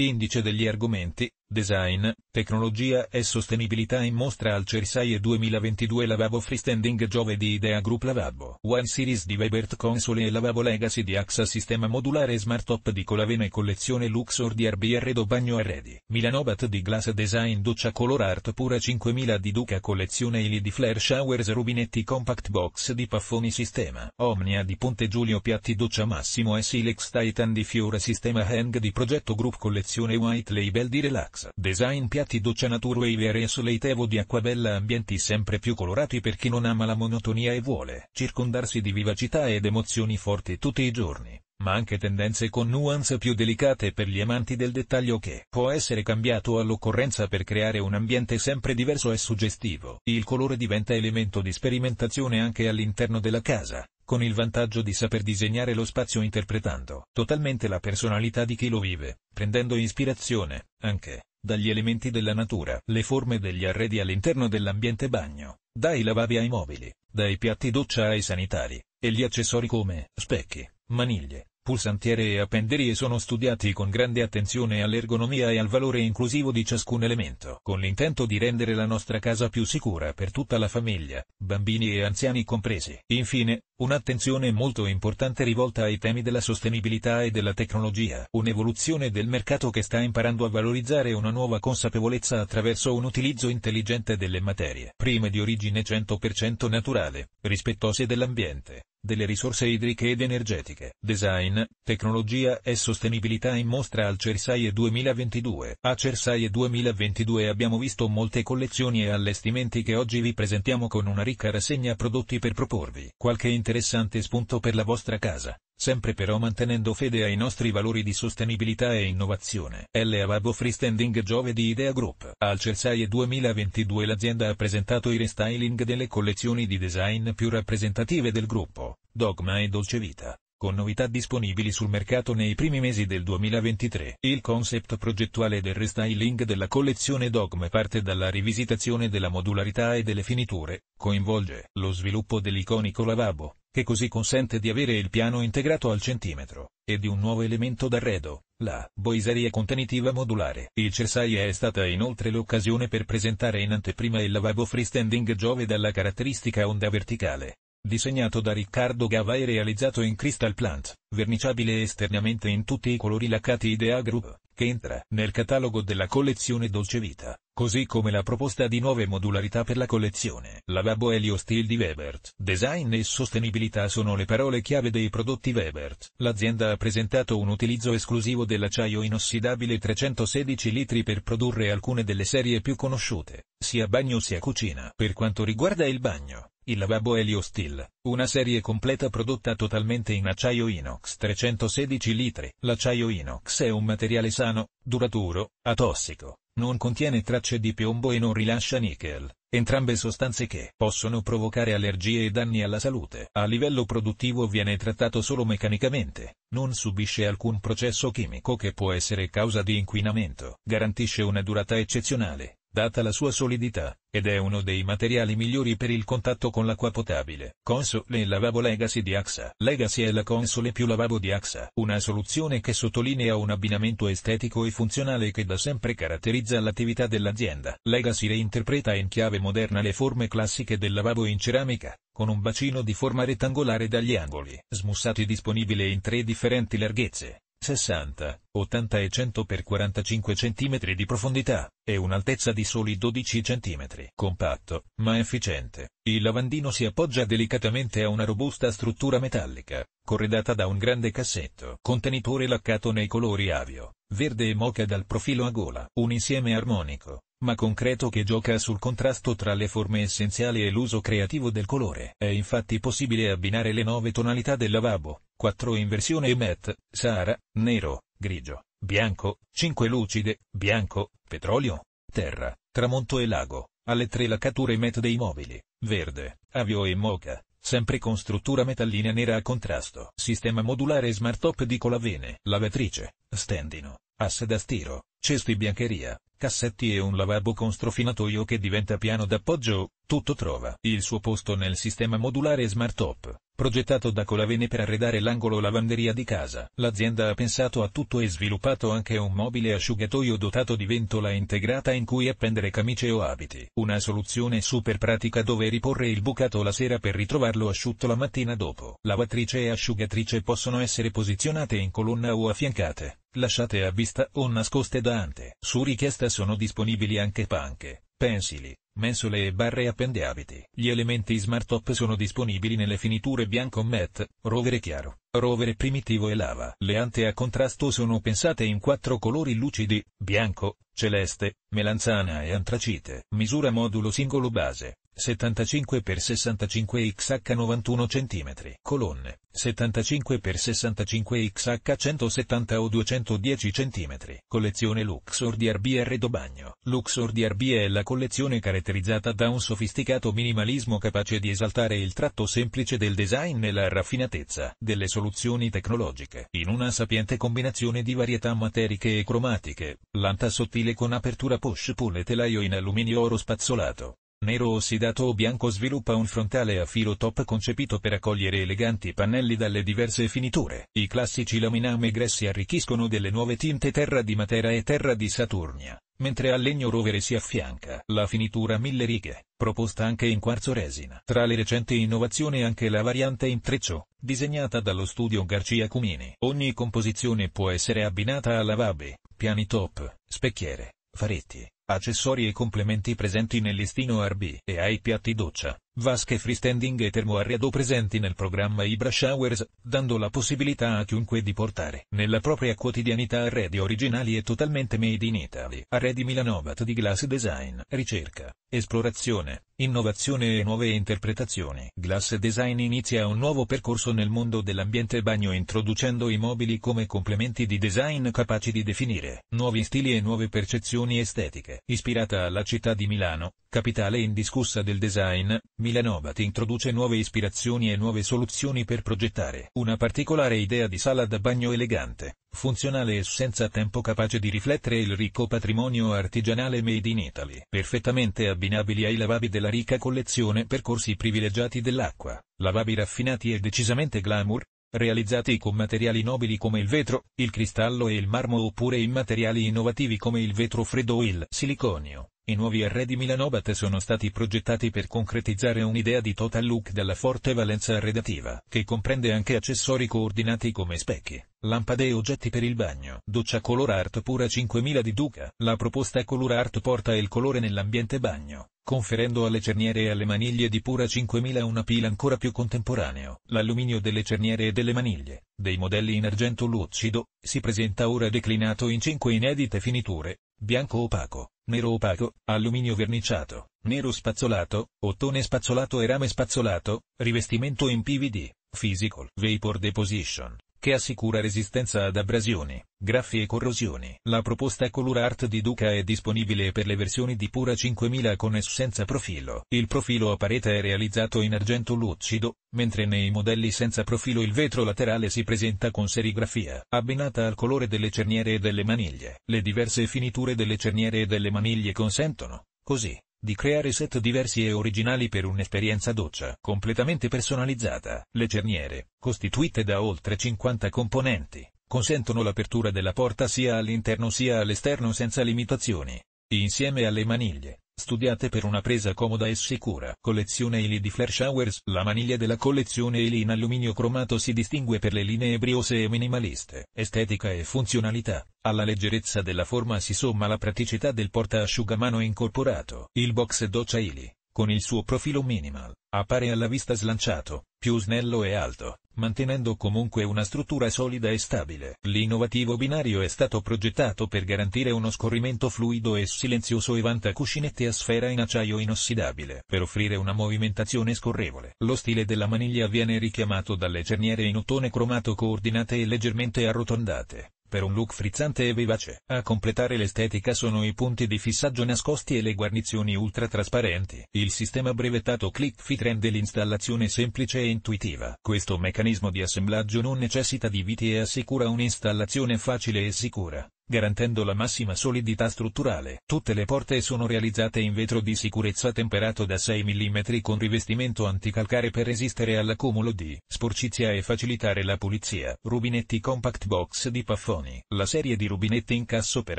Indice degli argomenti Design, tecnologia e sostenibilità in mostra al Cersaie 2022 Lavabo Freestanding Giovedì Idea Group Lavabo One Series di Webert Console e Lavabo Legacy di AXA Sistema Modulare Smart Top di Colavene Collezione Luxor di RBR Do Bagno Arredi Milanobat di Glass Design Doccia Color Art Pura 5000 di Duca Collezione Ili di Flare Showers Rubinetti Compact Box di Paffoni Sistema Omnia di Ponte Giulio Piatti Doccia Massimo e Silex Titan di Fiora Sistema Hang di Progetto Group Collezione White Label di Relax Design piatti doccia Natureware e Soleitevo di Acquabella ambienti sempre più colorati per chi non ama la monotonia e vuole circondarsi di vivacità ed emozioni forti tutti i giorni ma anche tendenze con nuance più delicate per gli amanti del dettaglio che può essere cambiato all'occorrenza per creare un ambiente sempre diverso e suggestivo. Il colore diventa elemento di sperimentazione anche all'interno della casa, con il vantaggio di saper disegnare lo spazio interpretando totalmente la personalità di chi lo vive, prendendo ispirazione, anche, dagli elementi della natura, le forme degli arredi all'interno dell'ambiente bagno, dai lavabi ai mobili, dai piatti doccia ai sanitari, e gli accessori come specchi, maniglie, Pulsantiere e appenderie sono studiati con grande attenzione all'ergonomia e al valore inclusivo di ciascun elemento, con l'intento di rendere la nostra casa più sicura per tutta la famiglia, bambini e anziani compresi. Infine, un'attenzione molto importante rivolta ai temi della sostenibilità e della tecnologia, un'evoluzione del mercato che sta imparando a valorizzare una nuova consapevolezza attraverso un utilizzo intelligente delle materie prime di origine 100% naturale, rispettose dell'ambiente, delle risorse idriche ed energetiche, design, tecnologia e sostenibilità in mostra al Cersaie 2022. A Cersaie 2022 abbiamo visto molte collezioni e allestimenti che oggi vi presentiamo con una ricca rassegna prodotti per proporvi qualche interessante spunto per la vostra casa sempre però mantenendo fede ai nostri valori di sostenibilità e innovazione. L. Avabo Freestanding di Idea Group. Al Cersaie 2022 l'azienda ha presentato i restyling delle collezioni di design più rappresentative del gruppo. Dogma e Dolce Vita, con novità disponibili sul mercato nei primi mesi del 2023. Il concept progettuale del restyling della collezione Dogma parte dalla rivisitazione della modularità e delle finiture, coinvolge lo sviluppo dell'iconico lavabo, che così consente di avere il piano integrato al centimetro, e di un nuovo elemento d'arredo, la boiseria contenitiva modulare. Il Cersaia è stata inoltre l'occasione per presentare in anteprima il lavabo freestanding Giove dalla caratteristica onda verticale, disegnato da Riccardo Gava e realizzato in Crystal Plant, verniciabile esternamente in tutti i colori laccati Idea Group, che entra nel catalogo della collezione Dolce Vita, così come la proposta di nuove modularità per la collezione. Lavabo Helio Steel di Webert. Design e sostenibilità sono le parole chiave dei prodotti Webert. L'azienda ha presentato un utilizzo esclusivo dell'acciaio inossidabile 316 litri per produrre alcune delle serie più conosciute, sia bagno sia cucina. Per quanto riguarda il bagno, il lavabo Helio Steel, una serie completa prodotta totalmente in acciaio inox 316 litri. L'acciaio inox è un materiale sano, duraturo, atossico, non contiene tracce di piombo e non rilascia nickel, entrambe sostanze che possono provocare allergie e danni alla salute. A livello produttivo viene trattato solo meccanicamente, non subisce alcun processo chimico che può essere causa di inquinamento, garantisce una durata eccezionale data la sua solidità, ed è uno dei materiali migliori per il contatto con l'acqua potabile. Console e lavabo Legacy di AXA. Legacy è la console più lavabo di AXA, una soluzione che sottolinea un abbinamento estetico e funzionale che da sempre caratterizza l'attività dell'azienda. Legacy reinterpreta in chiave moderna le forme classiche del lavabo in ceramica, con un bacino di forma rettangolare dagli angoli, smussati disponibile in tre differenti larghezze, 60, 80 e 100 x 45 cm di profondità, e un'altezza di soli 12 cm. Compatto, ma efficiente, il lavandino si appoggia delicatamente a una robusta struttura metallica, corredata da un grande cassetto contenitore laccato nei colori avio, verde e mocha dal profilo a gola. Un insieme armonico, ma concreto che gioca sul contrasto tra le forme essenziali e l'uso creativo del colore. È infatti possibile abbinare le nove tonalità del lavabo, 4 in versione matte, sahara, nero, grigio, bianco, 5 lucide, bianco, petrolio, terra, tramonto e lago, alle tre laccature matte dei mobili, verde, avio e mocha sempre con struttura metallina nera a contrasto. Sistema modulare Smart Top di Colavene, lavatrice, standino, asse da stiro, cesti biancheria, cassetti e un lavabo con strofinatoio che diventa piano d'appoggio, tutto trova il suo posto nel sistema modulare Smart Top, progettato da Colavene per arredare l'angolo lavanderia di casa. L'azienda ha pensato a tutto e sviluppato anche un mobile asciugatoio dotato di ventola integrata in cui appendere camicie o abiti. Una soluzione super pratica dove riporre il bucato la sera per ritrovarlo asciutto la mattina dopo. Lavatrice e asciugatrice possono essere posizionate in colonna o affiancate lasciate a vista o nascoste da ante. Su richiesta sono disponibili anche panche, pensili, mensole e barre appendiabiti. Gli elementi Smart Top sono disponibili nelle finiture bianco matte, rovere chiaro, rovere primitivo e lava. Le ante a contrasto sono pensate in quattro colori lucidi, bianco, celeste, melanzana e antracite. Misura modulo singolo base, 75 x 65 xh 91 cm, colonne, 75 x 65 xh 170 o 210 cm, collezione Luxor DRB Redobagno. Luxor DRB è la collezione caratterizzata da un sofisticato minimalismo capace di esaltare il tratto semplice del design e la raffinatezza delle soluzioni tecnologiche, in una sapiente combinazione di varietà materiche e cromatiche, lanta sottile con apertura push pull e telaio in alluminio oro spazzolato nero ossidato o bianco sviluppa un frontale a filo top concepito per accogliere eleganti pannelli dalle diverse finiture. I classici laminame grey arricchiscono delle nuove tinte terra di Matera e terra di Saturnia, mentre al legno rovere si affianca la finitura mille righe, proposta anche in quarzo resina. Tra le recenti innovazioni anche la variante intreccio, disegnata dallo studio Garcia Cumini. Ogni composizione può essere abbinata a lavabi, piani top, specchiere, faretti, accessori e complementi presenti nel listino RB e ai piatti doccia, vasche freestanding e termoarredo presenti nel programma Ibra Showers, dando la possibilità a chiunque di portare nella propria quotidianità arredi originali e totalmente made in Italy. Arredi Milanovat di Glass Design, ricerca, esplorazione, Innovazione e nuove interpretazioni. Glass Design inizia un nuovo percorso nel mondo dell'ambiente bagno introducendo i mobili come complementi di design capaci di definire nuovi stili e nuove percezioni estetiche. Ispirata alla città di Milano, capitale indiscussa del design, Milanobat introduce nuove ispirazioni e nuove soluzioni per progettare una particolare idea di sala da bagno elegante, funzionale e senza tempo capace di riflettere il ricco patrimonio artigianale made in Italy, perfettamente abbinabili ai lavabi della ricca collezione percorsi privilegiati dell'acqua, lavabi raffinati e decisamente glamour, realizzati con materiali nobili come il vetro, il cristallo e il marmo oppure in materiali innovativi come il vetro freddo o il siliconio. I nuovi arredi Milanobat sono stati progettati per concretizzare un'idea di total look dalla forte valenza arredativa, che comprende anche accessori coordinati come specchi, lampade e oggetti per il bagno. Doccia Color Art Pura 5000 di Duca. La proposta Color Art porta il colore nell'ambiente bagno, conferendo alle cerniere e alle maniglie di Pura 5000 un appeal ancora più contemporaneo. L'alluminio delle cerniere e delle maniglie, dei modelli in argento lucido, si presenta ora declinato in cinque inedite finiture, bianco opaco, nero opaco, alluminio verniciato, nero spazzolato, ottone spazzolato e rame spazzolato, rivestimento in PVD, physical vapor deposition, che assicura resistenza ad abrasioni, graffi e corrosioni. La proposta Color Art di Duca è disponibile per le versioni di pura 5000 con e senza profilo. Il profilo a parete è realizzato in argento lucido, mentre nei modelli senza profilo il vetro laterale si presenta con serigrafia, abbinata al colore delle cerniere e delle maniglie. Le diverse finiture delle cerniere e delle maniglie consentono, così, di creare set diversi e originali per un'esperienza doccia completamente personalizzata. Le cerniere, costituite da oltre 50 componenti, consentono l'apertura della porta sia all'interno sia all'esterno senza limitazioni. Insieme alle maniglie, Studiate per una presa comoda e sicura. Collezione Eli di Flare Showers La maniglia della collezione Eli in alluminio cromato si distingue per le linee briose e minimaliste. Estetica e funzionalità. Alla leggerezza della forma si somma la praticità del porta asciugamano incorporato. Il box doccia Eli con il suo profilo minimal, appare alla vista slanciato, più snello e alto, mantenendo comunque una struttura solida e stabile. L'innovativo binario è stato progettato per garantire uno scorrimento fluido e silenzioso e vanta cuscinetti a sfera in acciaio inossidabile per offrire una movimentazione scorrevole. Lo stile della maniglia viene richiamato dalle cerniere in ottone cromato coordinate e leggermente arrotondate per un look frizzante e vivace. A completare l'estetica sono i punti di fissaggio nascosti e le guarnizioni ultra trasparenti. Il sistema brevettato ClickFit rende l'installazione semplice e intuitiva. Questo meccanismo di assemblaggio non necessita di viti e assicura un'installazione facile e sicura garantendo la massima solidità strutturale. Tutte le porte sono realizzate in vetro di sicurezza temperato da 6 mm con rivestimento anticalcare per resistere all'accumulo di sporcizia e facilitare la pulizia. Rubinetti Compact Box di Paffoni. La serie di rubinetti in casso per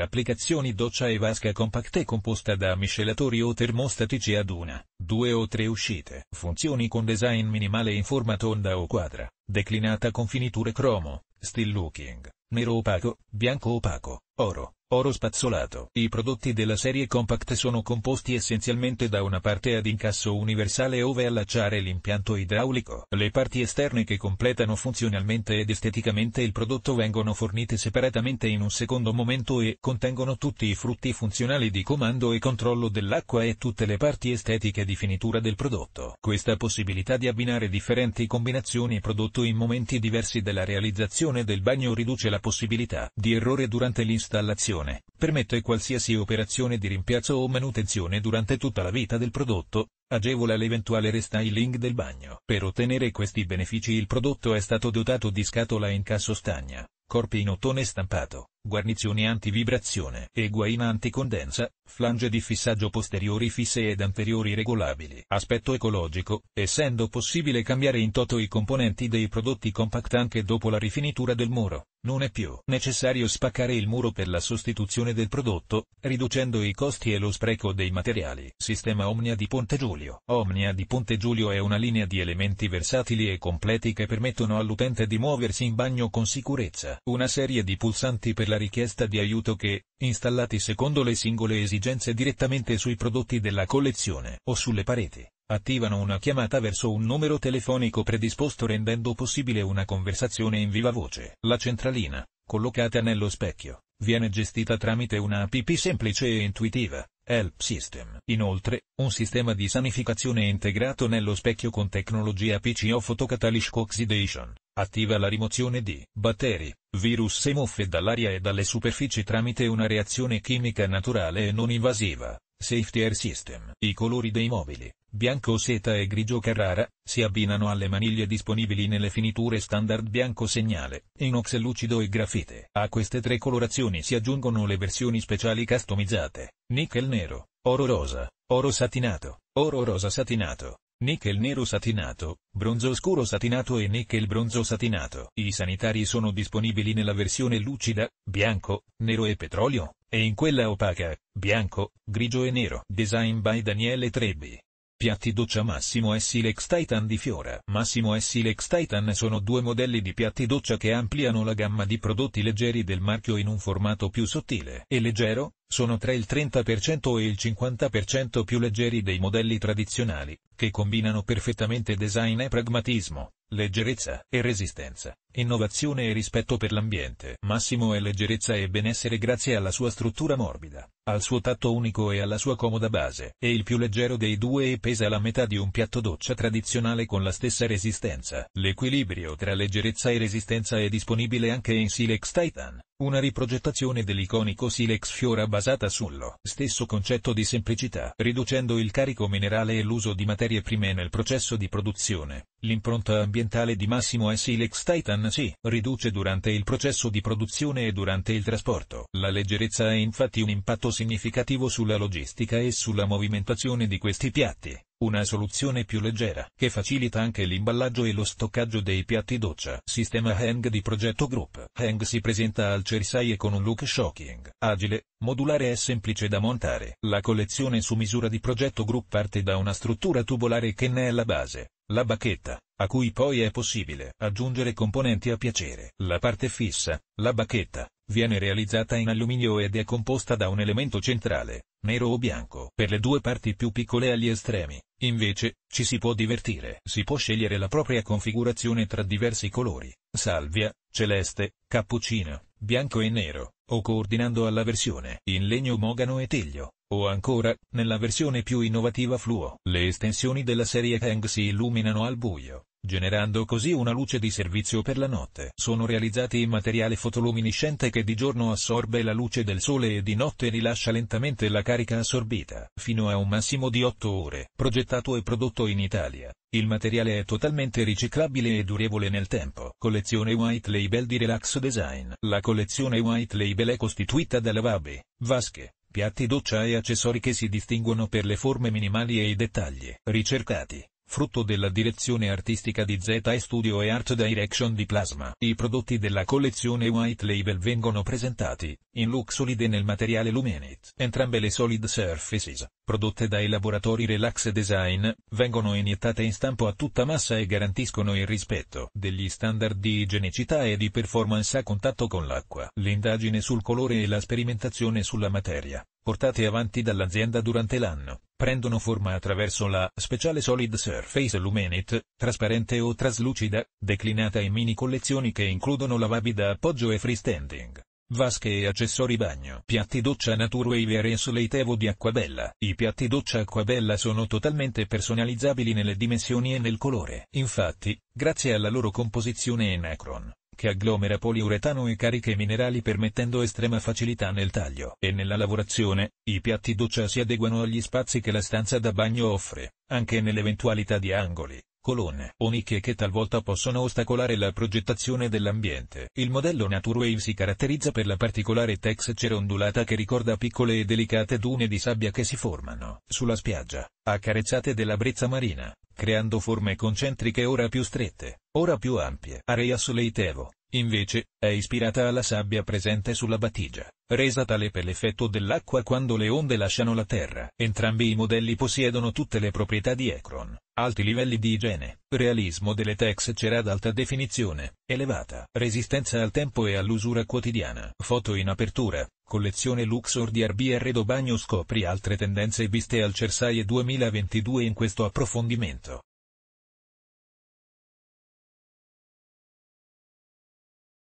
applicazioni doccia e vasca compact è composta da miscelatori o termostatici ad una, due o tre uscite. Funzioni con design minimale in forma tonda o quadra, declinata con finiture cromo, still looking nero opaco, bianco opaco. Oro, oro spazzolato. I prodotti della serie Compact sono composti essenzialmente da una parte ad incasso universale ove allacciare l'impianto idraulico. Le parti esterne che completano funzionalmente ed esteticamente il prodotto vengono fornite separatamente in un secondo momento e contengono tutti i frutti funzionali di comando e controllo dell'acqua e tutte le parti estetiche di finitura del prodotto. Questa possibilità di abbinare differenti combinazioni prodotto in momenti diversi della realizzazione del bagno riduce la possibilità di errore durante l'installazione installazione, permette qualsiasi operazione di rimpiazzo o manutenzione durante tutta la vita del prodotto, agevola l'eventuale restyling del bagno. Per ottenere questi benefici il prodotto è stato dotato di scatola in cassa stagna, corpi in ottone stampato, guarnizione antivibrazione e guaina anticondensa, flange di fissaggio posteriori fisse ed anteriori regolabili. Aspetto ecologico, essendo possibile cambiare in toto i componenti dei prodotti compact anche dopo la rifinitura del muro, non è più necessario spaccare il muro per la sostituzione del prodotto, riducendo i costi e lo spreco dei materiali. Sistema Omnia di Ponte Giulio Omnia di Ponte Giulio è una linea di elementi versatili e completi che permettono all'utente di muoversi in bagno con sicurezza. Una serie di pulsanti per la richiesta di aiuto che, installati secondo le singole esigenze direttamente sui prodotti della collezione o sulle pareti, attivano una chiamata verso un numero telefonico predisposto rendendo possibile una conversazione in viva voce. La centralina, collocata nello specchio, viene gestita tramite una app semplice e intuitiva, Help System. Inoltre, un sistema di sanificazione integrato nello specchio con tecnologia PC o photocatalish oxidation, attiva la rimozione di batteri, virus e muffe dall'aria e dalle superfici tramite una reazione chimica naturale e non invasiva. Safety Air System. I colori dei mobili, bianco seta e grigio carrara, si abbinano alle maniglie disponibili nelle finiture standard bianco segnale, inox lucido e grafite. A queste tre colorazioni si aggiungono le versioni speciali customizzate, nickel nero, oro rosa, oro satinato, oro rosa satinato, nickel nero satinato, bronzo scuro satinato e nickel bronzo satinato. I sanitari sono disponibili nella versione lucida, bianco, nero e petrolio, e in quella opaca, bianco, grigio e nero. Design by Daniele Trebbi. Piatti doccia Massimo e Silex Titan di Fiora. Massimo e Silex Titan sono due modelli di piatti doccia che ampliano la gamma di prodotti leggeri del marchio in un formato più sottile e leggero, sono tra il 30% e il 50% più leggeri dei modelli tradizionali, che combinano perfettamente design e pragmatismo leggerezza e resistenza, innovazione e rispetto per l'ambiente. Massimo è leggerezza e benessere grazie alla sua struttura morbida, al suo tatto unico e alla sua comoda base. È il più leggero dei due e pesa la metà di un piatto doccia tradizionale con la stessa resistenza. L'equilibrio tra leggerezza e resistenza è disponibile anche in Silex Titan, una riprogettazione dell'iconico Silex Fiora basata sullo stesso concetto di semplicità, riducendo il carico minerale e l'uso di materie prime nel processo di produzione. L'impronta ambientale di Massimo è Silex Titan si riduce durante il processo di produzione e durante il trasporto. La leggerezza ha infatti un impatto significativo sulla logistica e sulla movimentazione di questi piatti. Una soluzione più leggera, che facilita anche l'imballaggio e lo stoccaggio dei piatti doccia. Sistema Hang di Progetto Group. Hang si presenta al Cerisaie con un look shocking, agile, modulare e semplice da montare. La collezione su misura di Progetto Group parte da una struttura tubolare che ne è la base, la bacchetta, a cui poi è possibile aggiungere componenti a piacere. La parte fissa, la bacchetta, Viene realizzata in alluminio ed è composta da un elemento centrale, nero o bianco. Per le due parti più piccole agli estremi, invece, ci si può divertire. Si può scegliere la propria configurazione tra diversi colori, salvia, celeste, cappuccino, bianco e nero, o coordinando alla versione in legno mogano e teglio, o ancora, nella versione più innovativa fluo. Le estensioni della serie Kang si illuminano al buio, generando così una luce di servizio per la notte. Sono realizzati in materiale fotoluminescente che di giorno assorbe la luce del sole e di notte rilascia lentamente la carica assorbita, fino a un massimo di 8 ore. Progettato e prodotto in Italia, il materiale è totalmente riciclabile e durevole nel tempo. Collezione White Label di Relax Design La collezione White Label è costituita da lavabi, vasche, piatti doccia e accessori che si distinguono per le forme minimali e i dettagli ricercati frutto della direzione artistica di ZE Studio e Art Direction di Plasma. I prodotti della collezione White Label vengono presentati, in look solide nel materiale Luminate. Entrambe le Solid Surfaces, prodotte dai laboratori Relax Design, vengono iniettate in stampo a tutta massa e garantiscono il rispetto degli standard di igienicità e di performance a contatto con l'acqua. L'indagine sul colore e la sperimentazione sulla materia, portate avanti dall'azienda durante l'anno, prendono forma attraverso la speciale Solid Surface Lumenet, trasparente o traslucida, declinata in mini collezioni che includono lavabi da appoggio e freestanding vasche e accessori bagno. Piatti doccia Naturwave e Soleitevo di Acquabella. I piatti doccia Acquabella sono totalmente personalizzabili nelle dimensioni e nel colore. Infatti, grazie alla loro composizione in acron, che agglomera poliuretano e cariche minerali permettendo estrema facilità nel taglio e nella lavorazione, i piatti doccia si adeguano agli spazi che la stanza da bagno offre, anche nell'eventualità di angoli, colonne nicchie che talvolta possono ostacolare la progettazione dell'ambiente. Il modello Naturwave si caratterizza per la particolare texture ondulata che ricorda piccole e delicate dune di sabbia che si formano sulla spiaggia, accarezzate della brezza marina, creando forme concentriche ora più strette, ora più ampie. Area Soleitevo Invece, è ispirata alla sabbia presente sulla battigia, resa tale per l'effetto dell'acqua quando le onde lasciano la terra. Entrambi i modelli possiedono tutte le proprietà di Ekron, alti livelli di igiene, realismo delle tex cera ad alta definizione, elevata resistenza al tempo e all'usura quotidiana. Foto in apertura, collezione Luxor di RBR Do Bagno scopri altre tendenze viste al Cersaie 2022 in questo approfondimento.